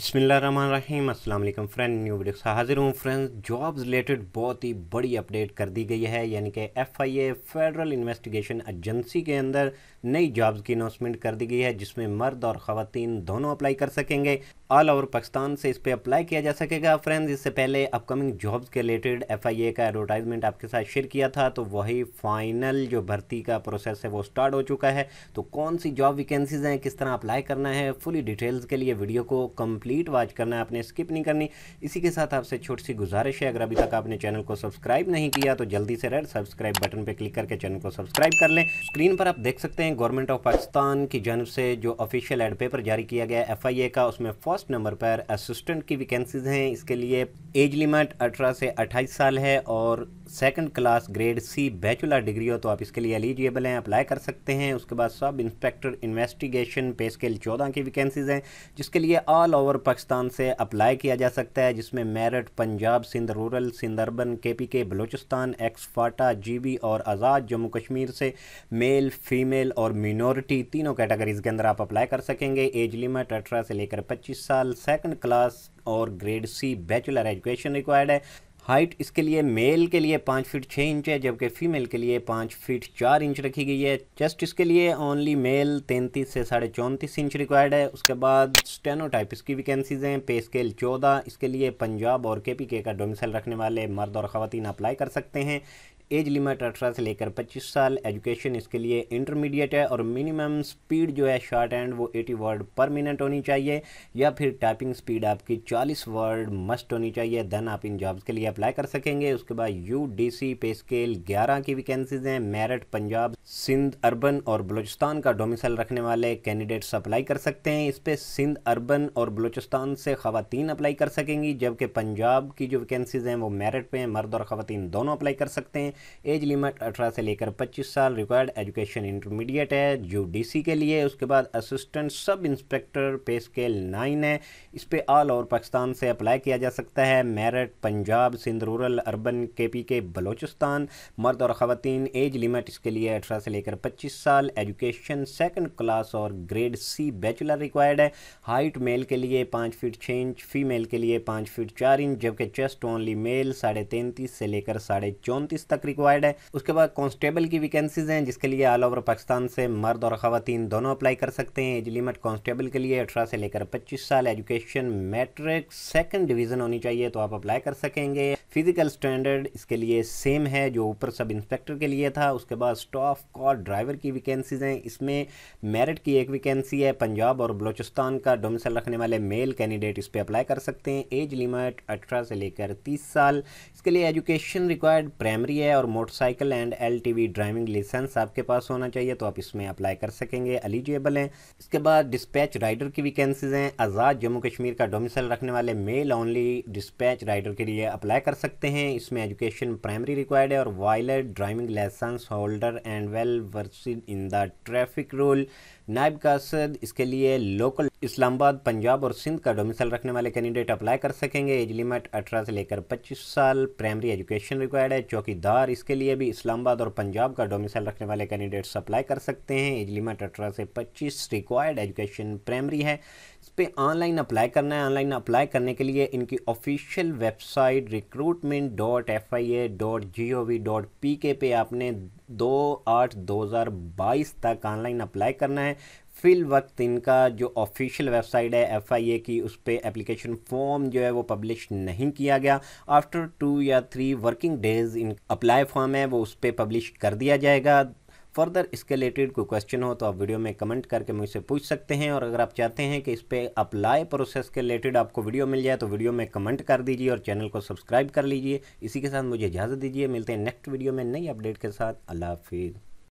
बसमीम अल्लाम friend new video से हाजिर हूँ फ्रेंड्स जॉब रिलेटेड बहुत ही बड़ी अपडेट कर दी गई है यानी कि एफआईए फेडरल इन्वेस्टिगेशन एजेंसी के अंदर नई जॉब्स की अनाउंसमेंट कर दी गई है जिसमें मर्द और ख़वान दोनों अप्लाई कर सकेंगे ऑल ओवर पाकिस्तान से इस पर अप्लाई किया जा सकेगा फ्रेंड्स इससे पहले अपकमिंग जॉब्स के रिलेटेड एफ आई ए का एडवर्टाइजमेंट आपके साथ शेयर किया था तो वही फाइनल जो भर्ती का प्रोसेस है वो स्टार्ट हो चुका है तो कौन सी जॉब वैकेंसीज हैं किस तरह अप्लाई करना है फुली डिटेल्स के लिए वीडियो को कंप्लीट वॉच करना है आपने स्किप नहीं करनी इसी के साथ आपसे छोटी सी गुजारिश है अगर अभी तक आपने चैनल को सब्सक्राइब नहीं किया तो जल्दी से रेड सब्सक्राइब बटन पर क्लिक करके चैनल को सब्सक्राइब कर लें स्क्रीन पर आप देख सकते हैं गवर्नमेंट ऑफ पाकिस्तान की जानब से जो ऑफिशियल एड पेपर जारी किया गया एफ आई ए का उसमें फर्स्ट फर्स्ट नंबर पर असिस्टेंट की वैकेंसीज़ हैं इसके लिए एज लिमिट अठारह से अट्ठाईस साल है और second class grade C bachelor degree हो तो आप इसके लिए एलिजिबल हैं अप्लाई कर सकते हैं उसके बाद सब इंस्पेक्टर इन्वेस्टिगेशन पे स्केल चौदह की वैकेंसीज़ हैं जिसके लिए ऑल ओवर पाकिस्तान से अप्लाई किया जा सकता है जिसमें Meerut Punjab Sindh rural Sindh urban K P के बलोचिस्तान एक्सफाटा जी बी और आज़ाद जम्मू कश्मीर से मेल फीमेल और मिनोरिटी तीनों कैटेगरीज़ के अंदर आप अप्लाई कर सकेंगे एज लिमिट अठारह से लेकर पच्चीस साल सेकेंड क्लास और grade C bachelor education required है हाइट इसके लिए मेल के लिए पाँच फीट छः इंच है जबकि फ़ीमेल के लिए पाँच फीट चार इंच रखी गई है चेस्ट इसके लिए ओनली मेल तैंतीस से साढ़े चौंतीस इंच रिक्वायर्ड है उसके बाद स्टेनोटाइप इसकी वैकेंसीज़ हैं पे स्केल चौदह इसके लिए पंजाब और के पी के का डोमिसल रखने वाले मर्द और ख़वान अप्लाई कर सकते हैं एज लिमिट अठारह से लेकर पच्चीस साल एजुकेशन इसके लिए इंटरमीडिएट है और मिनिमम स्पीड जो है शॉर्ट एंड वो एटी वर्ड पर मिनट होनी चाहिए या फिर टाइपिंग स्पीड आपकी चालीस वर्ड मस्ट होनी चाहिए देन आप इन जॉब्स के लिए अप्लाई कर सकेंगे उसके बाद यू डी सी पे स्केल ग्यारह की वैकेंसीज हैं मेरठ पंजाब सिंध अर्बन और बलूचिस्तान का डोमिसल रखने वाले कैंडिडेट्स अप्लाई कर सकते हैं इस पर सिंध अर्बन और बलूचिस्तान से खातन अप्लाई कर सकेंगी जबकि पंजाब की जो वैकेंसीज हैं वो मेरठ पे हैं मर्द और खातन दोनों अप्लाई कर सकते हैं एज लिमिट अठारह से लेकर पच्चीस साल रिक्वायर्ड एजुकेशन इंटरमीडिएट है जो डीसी के लिए उसके बाद असिस्टेंट सब इंस्पेक्टर पे स्केल नाइन है इस पर ऑल ओवर पाकिस्तान से अप्लाई किया जा सकता है merit Punjab Sindh rural urban K P के बलोचिस्तान मर्द और ख़वान एज लिमिट इसके लिए अठारह से लेकर पच्चीस साल एजुकेशन सेकेंड क्लास और ग्रेड सी बैचलर रिक्वायर्ड है हाइट मेल के लिए पाँच फीट छः इंच फीमेल के लिए पाँच फीट चार इंच जबकि चेस्ट ओनली मेल साढ़े तैंतीस से लेकर साढ़े चौंतीस तक रिक्वायर्ड है उसके बाद कांस्टेबल की वैकेंसीज हैं जिसके लिए ऑल ओवर पाकिस्तान से मर्द और खातन दोनों अप्लाई कर सकते हैं एज लिमिट कांस्टेबल के लिए अठारह से लेकर पच्चीस साल एजुकेशन मैट्रिक सेकंड डिवीज़न होनी चाहिए तो आप अप्लाई कर सकेंगे फिज़िकल स्टैंडर्ड इसके लिए सेम है जो ऊपर सब इंस्पेक्टर के लिए था उसके बाद स्टाफ का ड्राइवर की वैकेंसीज़ हैं इसमें मेरिट की एक वैकेंसी है पंजाब और बलूचिस्तान का डोमिसल रखने वाले मेल कैंडिडेट इस पर अप्लाई कर सकते हैं एज लिमिट अठारह से लेकर तीस साल इसके लिए एजुकेशन रिक्वायर्ड प्राइमरी है और motorcycle and L driving licence आपके पास होना चाहिए तो आप इसमें अप्लाई कर सकेंगे एलिजिबल हैं इसके बाद डिस्पैच राइडर की वैकेंसीज़ हैं आज़ाद जम्मू कश्मीर का डोमिसल रखने वाले मेल ओनली डिस्पैच राइडर के लिए अप्लाई कर सकते हैं इसमें एजुकेशन प्राइमरी रिक्वायर्ड है और valid driving licence holder and well versed in the traffic rule नायब कासद इसके लिए लोकल इस्लामाबाद पंजाब और सिंध का डोमिसल रखने वाले कैंडिडेट अप्लाई कर सकेंगे एज लिमिट अठारह से लेकर पच्चीस साल प्राइमरी एजुकेशन रिक्वायर्ड है चौकीदार इसके लिए भी इस्लामाबाद और पंजाब का डोमिसल रखने वाले कैंडिडेट्स अप्लाई कर सकते हैं एज लिमिट अठारह से पच्चीस रिक्वायर्ड एजुकेशन प्राइमरी है इस पर ऑनलाइन अप्लाई करना है ऑनलाइन अप्लाई करने के लिए इनकी official website recruitment dot F I A dot G O V dot P K पे आपने दो आठ दो हज़ार बाईस तक ऑनलाइन अप्लाई करना है फिल वक्त इनका जो ऑफिशियल वेबसाइट है एफ आई ए की उस पर एप्लीकेशन फॉर्म जो है वो पब्लिश नहीं किया गया आफ्टर टू या three working days in apply form है वो उस पर पब्लिश कर दिया जाएगा फर्दर इसके रिलेटेड कोई क्वेश्चन हो तो आप वीडियो में कमेंट करके मुझसे पूछ सकते हैं और अगर आप चाहते हैं कि इस पर अप्लाई प्रोसेस के रिलेटेड आपको वीडियो मिल जाए तो वीडियो में कमेंट कर दीजिए और चैनल को सब्सक्राइब कर लीजिए इसी के साथ मुझे इजाज़त दीजिए मिलते हैं नेक्स्ट वीडियो में नई अपडेट के साथ अल्लाह हाफिज़